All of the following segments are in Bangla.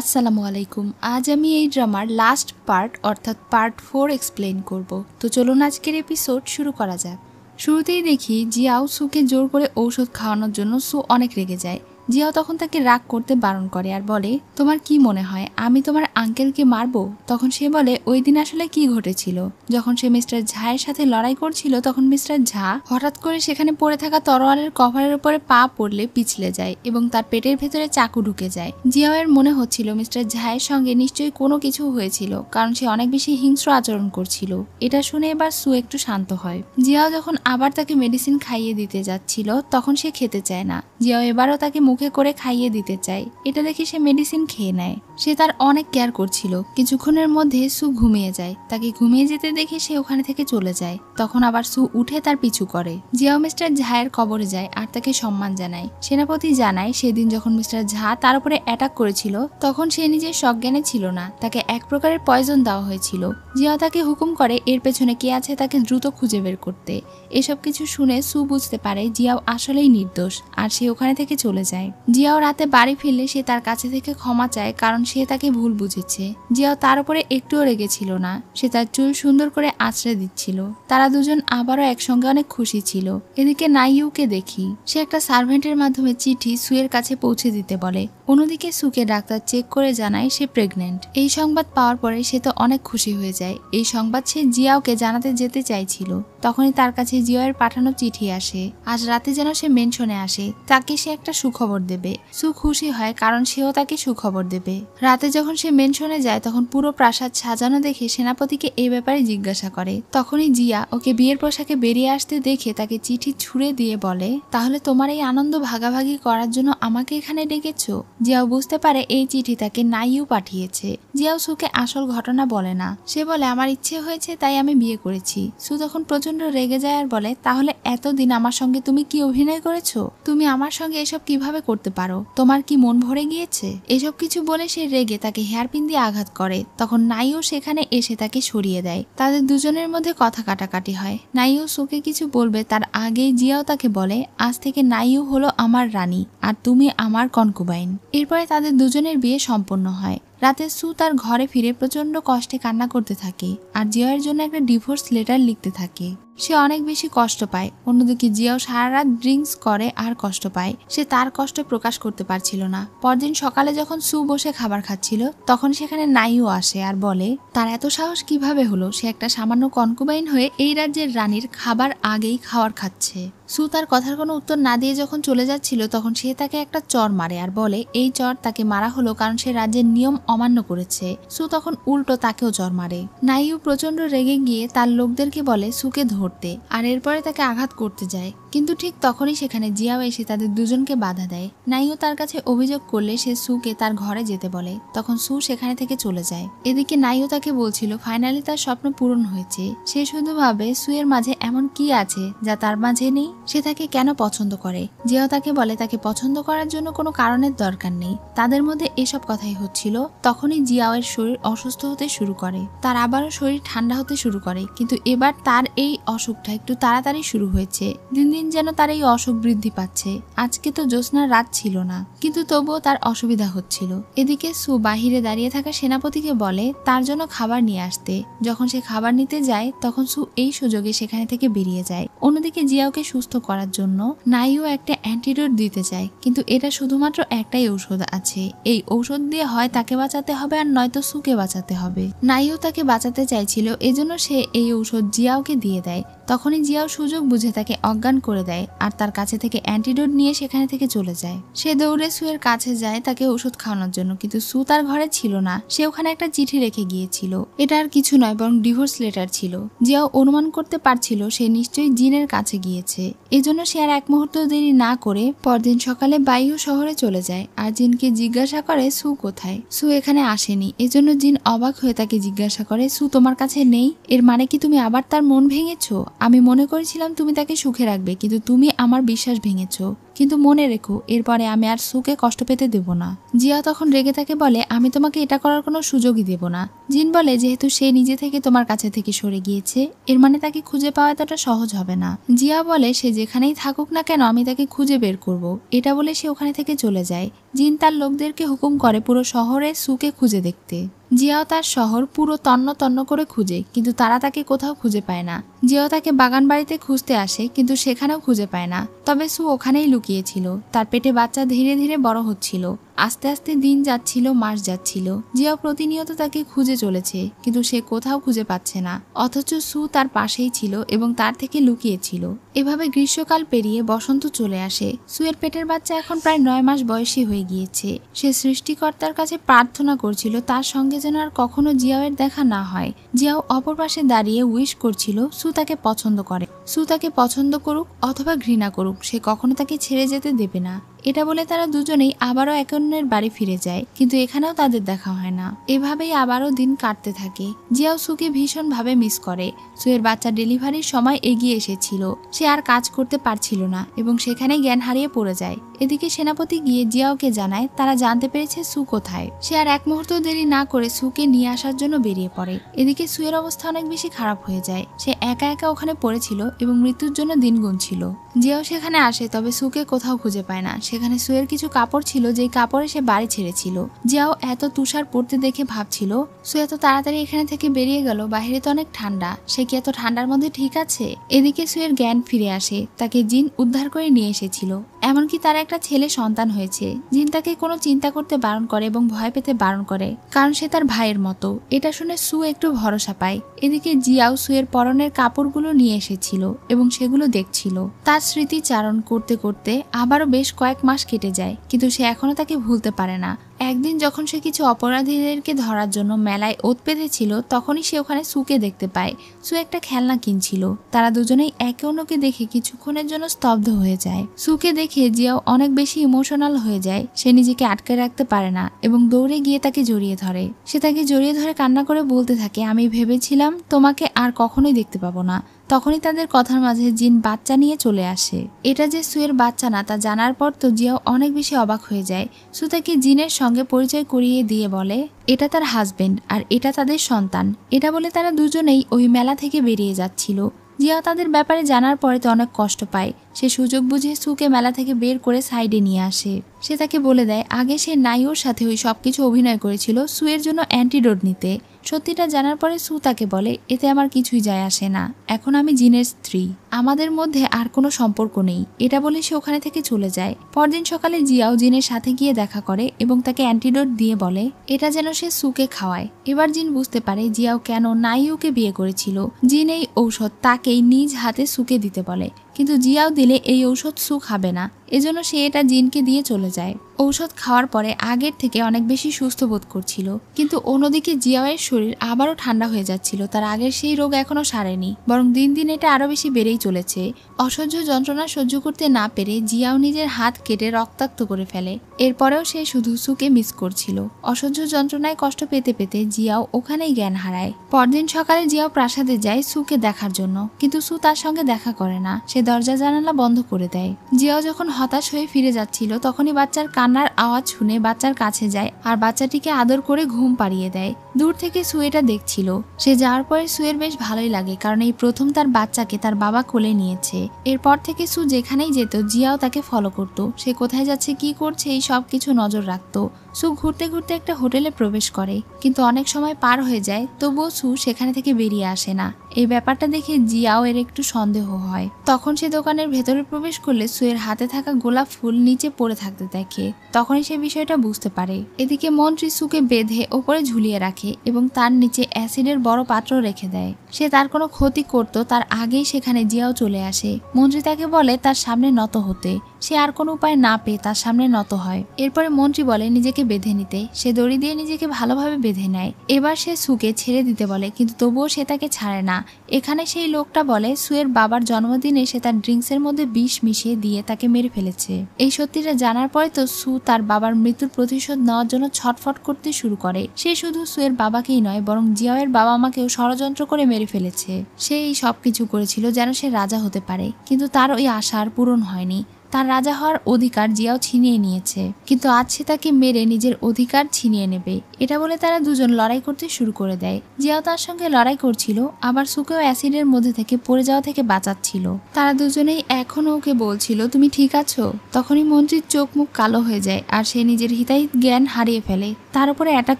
আসসালামু আলাইকুম আজ আমি এই ড্রামার লাস্ট পার্ট অর্থাৎ পার্ট ফোর এক্সপ্লেন করব তো চলুন আজকের এপিসোড শুরু করা যাক শুরুতেই দেখি জিয়াও সুকে জোর করে ঔষধ খাওয়ানোর জন্য সু অনেক রেগে যায় জিয়াও তখন তাকে রাগ করতে বারণ করে আর বলে তোমার কি মনে হয় আমি তোমার আঙ্কেলকে মারবো তখন সে বলে ওই দিন আসলে কি ঘটেছিল যখন সে মিস্টার ঝায়ের সাথে লড়াই করছিল তখন মিস্টার ঝা হঠাৎ করে সেখানে পড়ে থাকা তরোয়ালের কভারের উপরে পা পড়লে পিছলে যায় এবং তার পেটের ভেতরে চাকু ঢুকে যায় জিয়াওয়ের মনে হচ্ছিল মিস্টার ঝায়ের সঙ্গে নিশ্চয়ই কোনো কিছু হয়েছিল কারণ সে অনেক বেশি হিংস্র আচরণ করছিল এটা শুনে এবার সু একটু শান্ত হয় জিয়াও যখন আবার তাকে মেডিসিন খাইয়ে দিতে যাচ্ছিল তখন সে খেতে চায় না জিয়াও এবারও তাকে মুখে করে খাইয়ে দিতে চায় এটা দেখে সে মেডিসিন খেয়ে নেয় সে তার অনেক চিৎকার করছিল কিছুক্ষণের মধ্যে সু ঘুমিয়ে যায় তাকে ঘুমিয়ে যেতে দেখে সে ওখানে থেকে চলে যায় তখন আবার সু উঠে তার পিছু করে জিয়াও মিস্টার ঝায়ের কবরে যায় আর তাকে সম্মান জানায় সেনাপতি জানায় সেদিন যখন মিস্টার ঝা তার উপরে অ্যাটাক করেছিল তখন সে নিজের সজ্ঞানে ছিল না তাকে এক প্রকারের পয়জন দেওয়া হয়েছিল জিয়া তাকে হুকুম করে এর পেছনে কে আছে তাকে দ্রুত খুঁজে বের করতে এসব কিছু শুনে সু বুঝতে পারে জিয়াও আসলেই নির্দোষ আর সে ওখানে থেকে চলে যায় জিয়াও রাতে বাড়ি ফিরলে সে তার কাছে থেকে ক্ষমা চায় কারণ সে তাকে ভুল বুঝে বুঝেছে জিয়াও তার উপরে একটুও রেগেছিল না সে তার চুল সুন্দর করে আছড়ে দিচ্ছিল তারা দুজন আবারও একসঙ্গে অনেক খুশি ছিল এদিকে নাইউকে দেখি সে একটা সার্ভেন্টের মাধ্যমে চিঠি সুয়ের কাছে পৌঁছে দিতে বলে অন্যদিকে সুকে ডাক্তার চেক করে জানায় সে প্রেগনেন্ট এই সংবাদ পাওয়ার পরে সে তো অনেক খুশি হয়ে যায় এই সংবাদ সে জিয়াওকে জানাতে যেতে চাইছিল তখনই তার কাছে জিওয়ের পাঠানো চিঠি আসে আজ রাতে যেন সে মেনশনে আসে তাকে সে একটা সুখবর দেবে সু খুশি হয় কারণ সেও তাকে সুখবর দেবে রাতে যখন সে মেনশনে যায় তখন পুরো প্রাসাদ সাজানো দেখে সেনাপতিকে এই ব্যাপারে জিজ্ঞাসা করে তখনই জিয়া ওকে বিয়ের পোশাকে বেরিয়ে আসতে দেখে তাকে চিঠি ছুঁড়ে দিয়ে বলে তাহলে তোমার এই আনন্দ ভাগাভাগি করার জন্য আমাকে এখানে ডেকেছ জিয়াও বুঝতে পারে এই চিঠি তাকে নাইও পাঠিয়েছে জিয়াও সুকে আসল ঘটনা বলে না সে বলে আমার ইচ্ছে হয়েছে তাই আমি বিয়ে করেছি সু তখন প্রচুর প্রচণ্ড রেগে যায় আর বলে তাহলে এতদিন আমার সঙ্গে তুমি কি অভিনয় করেছো তুমি আমার সঙ্গে এসব কিভাবে করতে পারো তোমার কি মন ভরে গিয়েছে এসব কিছু বলে সে রেগে তাকে হেয়ারপিন দিয়ে আঘাত করে তখন নাইও সেখানে এসে তাকে সরিয়ে দেয় তাদের দুজনের মধ্যে কথা কাটাকাটি হয় নাইও সোকে কিছু বলবে তার আগেই জিয়াও তাকে বলে আজ থেকে নাইও হলো আমার রানী আর তুমি আমার কনকুবাইন এরপরে তাদের দুজনের বিয়ে সম্পন্ন হয় রাতে সু তার ঘরে ফিরে প্রচণ্ড কষ্টে কান্না করতে থাকে আর জিয়ার জন্য একটা ডিভোর্স লেটার লিখতে থাকে সে অনেক বেশি কষ্ট পায় অন্যদিকে জিয়াও সারা রাত ড্রিঙ্কস করে আর কষ্ট পায় সে তার কষ্ট প্রকাশ করতে পারছিল না পরদিন সকালে যখন সু বসে খাবার খাচ্ছিল তখন সেখানে নাইও আসে আর বলে তার এত সাহস কিভাবে হলো সে একটা সামান্য কনকুবাইন হয়ে এই রাজ্যের রানীর খাবার আগেই খাওয়ার খাচ্ছে সু তার কথার কোনো উত্তর না দিয়ে যখন চলে যাচ্ছিল তখন সে তাকে একটা চর মারে আর বলে এই চর তাকে মারা হলো কারণ সে রাজ্যের নিয়ম অমান্য করেছে সু তখন উল্টো তাকেও চর মারে নাইও প্রচন্ড রেগে গিয়ে তার লোকদেরকে বলে সুকে ধরে মুহূর্তে আর এরপরে তাকে আঘাত করতে যায় কিন্তু ঠিক তখনই সেখানে জিয়াও এসে তাদের দুজনকে বাধা দেয় নাইও তার কাছে অভিযোগ করলে সে সুকে তার ঘরে যেতে বলে তখন সু সেখানে থেকে চলে যায় এদিকে নাইও তাকে বলছিল ফাইনালি তার স্বপ্ন পূরণ হয়েছে সে শুধু ভাবে সুয়ের মাঝে এমন কি আছে যা তার মাঝে নেই সে তাকে কেন পছন্দ করে জিয়াও তাকে বলে তাকে পছন্দ করার জন্য কোনো কারণের দরকার নেই তাদের মধ্যে এসব কথাই হচ্ছিল তখনই জিয়াওয়ের শরীর অসুস্থ হতে শুরু করে তার আবারও শরীর ঠান্ডা হতে শুরু করে কিন্তু এবার তার এই অসুখটা একটু তাড়াতাড়ি শুরু হয়েছে দিন দিন দিন যেন তার এই অসুখ বৃদ্ধি পাচ্ছে আজকে তো জ্যোৎস্নার রাত ছিল না কিন্তু তবুও তার অসুবিধা হচ্ছিল এদিকে সু বাহিরে দাঁড়িয়ে থাকা সেনাপতিকে বলে তার জন্য খাবার নিয়ে আসতে যখন সে খাবার নিতে যায় তখন সু এই সুযোগে সেখানে থেকে বেরিয়ে যায় অন্যদিকে জিয়াওকে সুস্থ করার জন্য নাইও একটা অ্যান্টিডোট দিতে চায় কিন্তু এটা শুধুমাত্র একটাই ঔষধ আছে এই ঔষধ দিয়ে হয় তাকে বাঁচাতে হবে আর নয়তো সুকে বাঁচাতে হবে নাইও তাকে বাঁচাতে চাইছিল এজন্য সে এই ঔষধ জিয়াওকে দিয়ে দেয় তখনই জিয়াও সুযোগ বুঝে তাকে অজ্ঞান করে দেয় আর তার কাছে থেকে অ্যান্টিডোট নিয়ে সেখানে থেকে চলে যায় সে দৌড়ে সুয়ের কাছে যায় তাকে ওষুধ খাওয়ানোর জন্য কিন্তু সু তার ঘরে ছিল না সে ওখানে একটা চিঠি রেখে গিয়েছিল এটা আর কিছু নয় বরং ডিভোর্স লেটার ছিল জিয়াও অনুমান করতে পারছিল সে নিশ্চয়ই জিন বেসিনের কাছে গিয়েছে এজন্য সে আর এক মুহূর্ত দেরি না করে পরদিন সকালে বাইও শহরে চলে যায় আর জিনকে জিজ্ঞাসা করে সু কোথায় সু এখানে আসেনি এজন্য জিন অবাক হয়ে তাকে জিজ্ঞাসা করে সু তোমার কাছে নেই এর মানে কি তুমি আবার তার মন ভেঙেছ আমি মনে করেছিলাম তুমি তাকে সুখে রাখবে কিন্তু তুমি আমার বিশ্বাস ভেঙেছ কিন্তু মনে রেখো এরপরে আমি আর সুকে কষ্ট পেতে দেব না জিয়া তখন রেগে থাকে বলে আমি তোমাকে এটা করার কোনো সুযোগই দেব না জিন বলে যেহেতু সে নিজে থেকে তোমার কাছে থেকে সরে গিয়েছে এর মানে তাকে খুঁজে পাওয়া এতটা সহজ হবে না জিয়া বলে সে যেখানেই থাকুক না কেন আমি তাকে খুঁজে বের করব। এটা বলে সে ওখানে থেকে চলে যায় জিন তার লোকদেরকে হুকুম করে পুরো শহরে সুকে খুঁজে দেখতে জিয়াও তার শহর পুরো তন্ন তন্ন করে খুঁজে কিন্তু তারা তাকে কোথাও খুঁজে পায় না জিয়াও তাকে বাগান বাড়িতে খুঁজতে আসে কিন্তু সেখানেও খুঁজে পায় না তবে সু ওখানেই লুকিয়েছিল তার পেটে বাচ্চা ধীরে ধীরে বড় হচ্ছিল আস্তে আস্তে দিন যাচ্ছিল মাস যাচ্ছিল জিয়া প্রতিনিয়ত তাকে খুঁজে চলেছে কিন্তু সে কোথাও খুঁজে পাচ্ছে না অথচ সু তার পাশেই ছিল এবং তার থেকে লুকিয়েছিল এভাবে গ্রীষ্মকাল পেরিয়ে বসন্ত চলে আসে সুয়ের পেটের বাচ্চা এখন প্রায় নয় মাস বয়সী হয়ে গিয়েছে সে সৃষ্টিকর্তার কাছে প্রার্থনা করছিল তার সঙ্গে যেন আর কখনো জিয়াওয়ের দেখা না হয় জিয়াও অপর পাশে দাঁড়িয়ে উইশ করছিল সু তাকে পছন্দ করে সু তাকে পছন্দ করুক অথবা ঘৃণা করুক সে কখনো তাকে ছেড়ে যেতে দেবে না এটা বলে তারা দুজনেই আবারও এক অন্যের বাড়ি ফিরে যায় কিন্তু এখানেও তাদের দেখা হয় না এভাবেই আবারও দিন কাটতে থাকে জিয়াও সুকে ভীষণভাবে মিস করে সুয়ের বাচ্চা ডেলিভারির সময় এগিয়ে এসেছিল সে আর কাজ করতে পারছিল না এবং সেখানেই জ্ঞান হারিয়ে পড়ে যায় এদিকে সেনাপতি গিয়ে জিয়াওকে জানায় তারা জানতে পেরেছে সু কোথায় সে আর এক মুহূর্ত দেরি না করে সুকে নিয়ে আসার জন্য বেরিয়ে পড়ে এদিকে সুয়ের অবস্থা অনেক বেশি খারাপ হয়ে যায় সে একা একা ওখানে পড়েছিল এবং মৃত্যুর জন্য দিন গুনছিল জিয়াও সেখানে আসে তবে সুকে কোথাও খুঁজে পায় না সে সেখানে সুয়ের কিছু কাপড় ছিল যেই কাপড়ে সে বাড়ি ছেড়েছিল জিয়াও এত তুষার পড়তে দেখে ভাবছিল সু এত তাড়াতাড়ি এখানে থেকে বেরিয়ে গেল বাহিরে তো অনেক ঠান্ডা সে কি এত ঠান্ডার মধ্যে ঠিক আছে এদিকে সুয়ের জ্ঞান ফিরে আসে তাকে জিন উদ্ধার করে নিয়ে এসেছিল এমনকি তার একটা ছেলে সন্তান হয়েছে জিন তাকে কোনো চিন্তা করতে বারণ করে এবং ভয় পেতে বারণ করে কারণ সে তার ভাইয়ের মতো এটা শুনে সু একটু ভরসা পায় এদিকে জিয়াও সুয়ের পরনের কাপড়গুলো নিয়ে এসেছিল এবং সেগুলো দেখছিল তার স্মৃতিচারণ করতে করতে আবারও বেশ কয়েক মাস কেটে যায় কিন্তু সে এখনও তাকে ভুলতে পারে না একদিন যখন সে কিছু অপরাধীদেরকে ধরার জন্য মেলায় ওত পেঁধেছিল তখনই সে ওখানে সুকে দেখতে পায় সু একটা খেলনা কিনছিল তারা দুজনেই একে অন্যকে দেখে কিছুক্ষণের জন্য স্তব্ধ হয়ে যায় সুকে দেখে জিয়াও অনেক বেশি ইমোশনাল হয়ে যায় সে নিজেকে আটকে রাখতে পারে না এবং দৌড়ে গিয়ে তাকে জড়িয়ে ধরে সে তাকে জড়িয়ে ধরে কান্না করে বলতে থাকে আমি ভেবেছিলাম তোমাকে আর কখনোই দেখতে পাবো না তখনই তাদের কথার মাঝে জিন বাচ্চা নিয়ে চলে আসে এটা যে সুয়ের বাচ্চা না তা জানার পর তো জিয়াও অনেক বেশি অবাক হয়ে যায় সু তাকে জিনের সঙ্গে পরিচয় করিয়ে দিয়ে বলে এটা তার হাজবেন্ড আর এটা তাদের সন্তান এটা বলে তারা দুজনেই ওই মেলা থেকে বেরিয়ে যাচ্ছিল জিয়া তাদের ব্যাপারে জানার পরে তো অনেক কষ্ট পায় সে সুযোগ বুঝে সুকে মেলা থেকে বের করে সাইডে নিয়ে আসে সে তাকে বলে দেয় আগে সে নাইওর সাথে ওই সব কিছু অভিনয় করেছিল সুয়ের জন্য অ্যান্টিডোট নিতে সত্যিটা জানার পরে সু তাকে বলে এতে আমার কিছুই যায় আসে না এখন আমি জিনের স্ত্রী আমাদের মধ্যে আর কোনো সম্পর্ক নেই এটা বলে সে ওখানে থেকে চলে যায় পরদিন সকালে জিয়াও জিনের সাথে গিয়ে দেখা করে এবং তাকে অ্যান্টিডোট দিয়ে বলে এটা যেন সে সুকে খাওয়ায় এবার জিন বুঝতে পারে জিয়াও কেন নাইউকে বিয়ে করেছিল জিন এই ঔষধ তাকেই নিজ হাতে সুকে দিতে বলে কিন্তু জিয়াও দিলে এই ঔষধ সু খাবে না এজন্য সে এটা জিনকে দিয়ে চলে যায় ঔষধ খাওয়ার পরে আগের থেকে অনেক বেশি সুস্থ বোধ করছিল কিন্তু অন্যদিকে জিয়াওয়ের শরীর আবারও ঠান্ডা হয়ে যাচ্ছিল তার আগের সেই রোগ এখনও সারেনি বরং দিন দিন এটা আরও বেশি বেড়েই চলেছে অসহ্য যন্ত্রণা সহ্য করতে না পেরে জিয়াও নিজের হাত কেটে রক্তাক্ত করে ফেলে এরপরেও সে শুধু সুকে মিস করছিল অসহ্য যন্ত্রণায় কষ্ট পেতে পেতে জিয়াও ওখানেই জ্ঞান হারায় পরদিন সকালে জিয়াও প্রাসাদে যায় সুকে দেখার জন্য কিন্তু সু তার সঙ্গে দেখা করে না সে দরজা জানালা বন্ধ করে দেয় জিয়াও যখন হতাশ হয়ে ফিরে যাচ্ছিল তখনই বাচ্চার কান্নার আওয়াজ শুনে বাচ্চার কাছে যায় আর বাচ্চাটিকে আদর করে ঘুম পাড়িয়ে দেয় দূর থেকে সুয়েটা দেখছিল সে যাওয়ার পরে সুয়ের বেশ ভালোই লাগে কারণ এই প্রথম তার বাচ্চাকে তার বাবা কোলে নিয়েছে এরপর থেকে সু যেখানেই যেত জিয়াও তাকে ফলো করত সে কোথায় যাচ্ছে কি করছে এই সব কিছু নজর রাখতো সু ঘুরতে ঘুরতে একটা হোটেলে প্রবেশ করে কিন্তু অনেক সময় পার হয়ে যায় তবুও সু সেখানে থেকে বেরিয়ে আসে না এই ব্যাপারটা দেখে জিয়াও এর একটু সন্দেহ হয় তখন সে দোকানের ভেতরে প্রবেশ করলে সুয়ের হাতে থাকা গোলাপ ফুল নিচে পড়ে থাকতে দেখে তখনই সে বিষয়টা বুঝতে পারে এদিকে মন্ত্রী সুকে বেঁধে ওপরে ঝুলিয়ে রাখে এবং তার নিচে অ্যাসিডের বড় পাত্র রেখে দেয় সে তার কোনো ক্ষতি করতো তার আগেই সেখানে জিয়াও চলে আসে মন্ত্রী তাকে বলে তার সামনে নত হতে সে আর কোনো উপায় না পেয়ে তার সামনে নত হয় এরপরে মন্ত্রী বলে নিজেকে বেঁধে নিতে সে দড়ি দিয়ে নিজেকে ভালোভাবে বেঁধে নেয় এবার সে সুকে ছেড়ে দিতে বলে কিন্তু তবুও সে তাকে ছাড়ে না এখানে সেই লোকটা বলে সুয়ের বাবার জন্মদিনে সে তার ড্রিঙ্কসের মধ্যে বিষ মিশিয়ে দিয়ে তাকে মেরে ফেলেছে এই সত্যিটা জানার পরে তো সু তার বাবার মৃত্যুর প্রতিশোধ নেওয়ার জন্য ছটফট করতে শুরু করে সে শুধু সুয়ের বাবাকেই নয় বরং জিয়াওয়ের বাবা মাকেও ষড়যন্ত্র করে মেরে ফেলেছে সে এই সব কিছু করেছিল যেন সে রাজা হতে পারে কিন্তু তার ওই আশা আর পূরণ হয়নি তার রাজা হওয়ার অধিকার জিয়াও ছিনিয়ে নিয়েছে কিন্তু আজ সে তাকে মেরে নিজের অধিকার ছিনিয়ে নেবে এটা বলে তারা দুজন লড়াই করতে শুরু করে দেয় জিয়াও তার সঙ্গে লড়াই করছিল আবার সুকেও অ্যাসিডের মধ্যে থেকে পড়ে যাওয়া থেকে বাঁচাচ্ছিল তারা দুজনেই এখনও ওকে বলছিল তুমি ঠিক আছো তখনই মন্ত্রীর চোখ মুখ কালো হয়ে যায় আর সে নিজের হিতাহিত জ্ঞান হারিয়ে ফেলে তার উপরে অ্যাটাক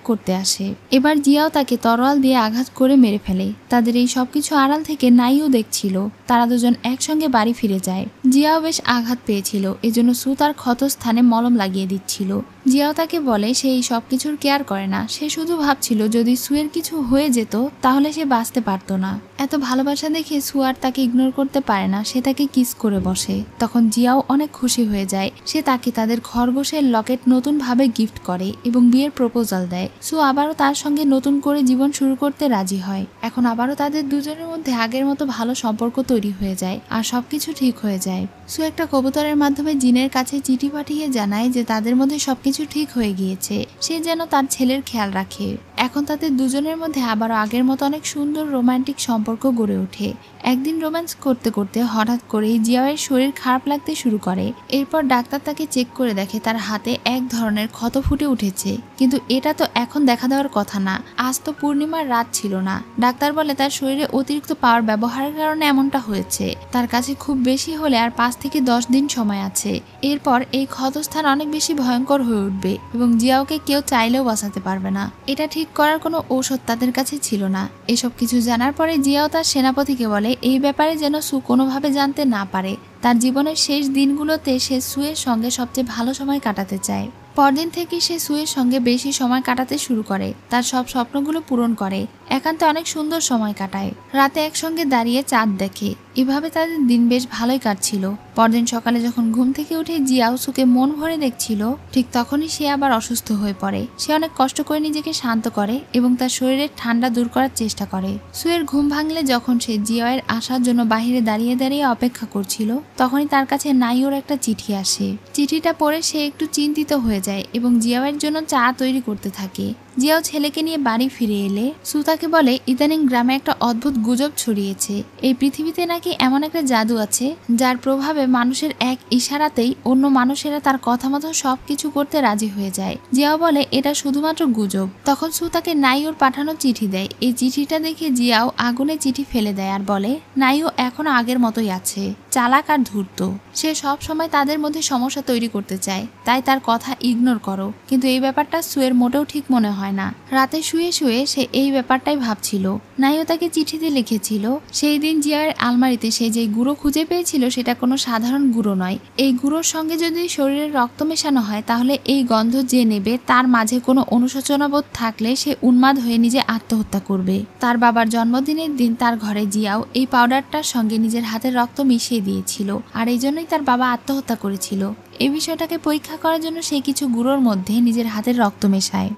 করতে আসে এবার জিয়াও তাকে তরোয়াল দিয়ে আঘাত করে মেরে ফেলে তাদের এই সবকিছু আড়াল থেকে নাইও দেখছিল তারা দুজন একসঙ্গে বাড়ি ফিরে যায় জিয়াও বেশ আঘাত পেয়েছিল এজন্য সু তার ক্ষতস্থানে মলম লাগিয়ে দিচ্ছিল জিয়াও তাকে বলে সেই সব কিছুর কেয়ার করে না সে শুধু ভাবছিল যদি সুয়ের কিছু হয়ে যেত তাহলে সে বাঁচতে পারত না এত ভালোবাসা দেখে সুয়ার তাকে ইগনোর করতে পারে না সে তাকে কিস করে বসে তখন জিয়াও অনেক খুশি হয়ে যায় সে তাকে তাদের খরগোশের লকেট নতুনভাবে গিফট করে এবং বিয়ের প্রপোজাল দেয় সু আবারও তার সঙ্গে নতুন করে জীবন শুরু করতে রাজি হয় এখন আবারও তাদের দুজনের মধ্যে আগের মতো ভালো সম্পর্ক তৈরি হয়ে যায় আর সবকিছু ঠিক হয়ে যায় সু একটা কবুতরের মাধ্যমে জিনের কাছে চিঠি পাঠিয়ে জানায় যে তাদের মধ্যে সবকিছু কিছু ঠিক হয়ে গিয়েছে সে যেন তার ছেলের খেয়াল রাখে এখন তাদের দুজনের মধ্যে আবারও আগের মতো অনেক সুন্দর রোমান্টিক সম্পর্ক গড়ে ওঠে একদিন রোম্যান্স করতে করতে হঠাৎ করেই জিয়াওয়ের শরীর খারাপ লাগতে শুরু করে এরপর ডাক্তার তাকে চেক করে দেখে তার হাতে এক ধরনের ক্ষত ফুটে উঠেছে কিন্তু এটা তো এখন দেখা দেওয়ার কথা না আজ তো পূর্ণিমার রাত ছিল না ডাক্তার বলে তার শরীরে অতিরিক্ত পাওয়ার ব্যবহারের কারণে এমনটা হয়েছে তার কাছে খুব বেশি হলে আর পাঁচ থেকে দশ দিন সময় আছে এরপর এই ক্ষতস্থান অনেক বেশি ভয়ঙ্কর হয়ে উঠবে এবং জিয়াওকে কেউ চাইলেও বসাতে পারবে না এটা ঠিক ঠিক করার কোনো ঔষধ তাদের কাছে ছিল না এসব কিছু জানার পরে জিয়াও তার সেনাপতিকে বলে এই ব্যাপারে যেন সু কোনোভাবে জানতে না পারে তার জীবনের শেষ দিনগুলোতে সে সুয়ের সঙ্গে সবচেয়ে ভালো সময় কাটাতে চায় পরদিন থেকে সে সুয়ের সঙ্গে বেশি সময় কাটাতে শুরু করে তার সব স্বপ্নগুলো পূরণ করে একান্তে অনেক সুন্দর সময় কাটায় রাতে একসঙ্গে দাঁড়িয়ে চাঁদ দেখে এভাবে তাদের দিন বেশ ভালোই কাটছিল পরদিন সকালে যখন ঘুম থেকে উঠে জিয়াউসুকে মন ভরে দেখছিল ঠিক তখনই সে আবার অসুস্থ হয়ে পড়ে সে অনেক কষ্ট করে নিজেকে শান্ত করে এবং তার শরীরের ঠান্ডা দূর করার চেষ্টা করে সুয়ের ঘুম ভাঙলে যখন সে জিয়ায়ের আসার জন্য বাহিরে দাঁড়িয়ে দাঁড়িয়ে অপেক্ষা করছিল তখনই তার কাছে নাইওর একটা চিঠি আসে চিঠিটা পড়ে সে একটু চিন্তিত হয়ে যায় এবং জিয়াওয়ের জন্য চা তৈরি করতে থাকে জিয়াও ছেলেকে নিয়ে বাড়ি ফিরে এলে সুতাকে বলে ইদানিং গ্রামে একটা অদ্ভুত গুজব ছড়িয়েছে এই পৃথিবীতে নাকি এমন একটা জাদু আছে যার প্রভাবে মানুষের এক ইশারাতেই অন্য মানুষেরা তার কথা মতো সব কিছু করতে রাজি হয়ে যায় জিয়াও বলে এটা শুধুমাত্র গুজব তখন সুতাকে নাইওর পাঠানো চিঠি দেয় এই চিঠিটা দেখে জিয়াও আগুনে চিঠি ফেলে দেয় আর বলে নাইও এখনো আগের মতোই আছে চালাক আর ধূর্ত সে সব সময় তাদের মধ্যে সমস্যা তৈরি করতে চায় তাই তার কথা ইগনোর করো কিন্তু এই ব্যাপারটা সুয়ের মোটেও ঠিক মনে হয় হয় না রাতে শুয়ে শুয়ে সে এই ব্যাপারটাই ভাবছিল নাইও তাকে চিঠিতে লিখেছিল সেই দিন জিয়ার আলমারিতে সে যে গুঁড়ো খুঁজে পেয়েছিল সেটা কোনো সাধারণ গুঁড়ো নয় এই গুঁড়োর সঙ্গে যদি শরীরের রক্ত মেশানো হয় তাহলে এই গন্ধ যে নেবে তার মাঝে কোনো অনুশোচনাবোধ থাকলে সে উন্মাদ হয়ে নিজে আত্মহত্যা করবে তার বাবার জন্মদিনের দিন তার ঘরে জিয়াও এই পাউডারটার সঙ্গে নিজের হাতের রক্ত মিশিয়ে দিয়েছিল আর এই জন্যই তার বাবা আত্মহত্যা করেছিল এই বিষয়টাকে পরীক্ষা করার জন্য সে কিছু গুঁড়োর মধ্যে নিজের হাতের রক্ত মেশায়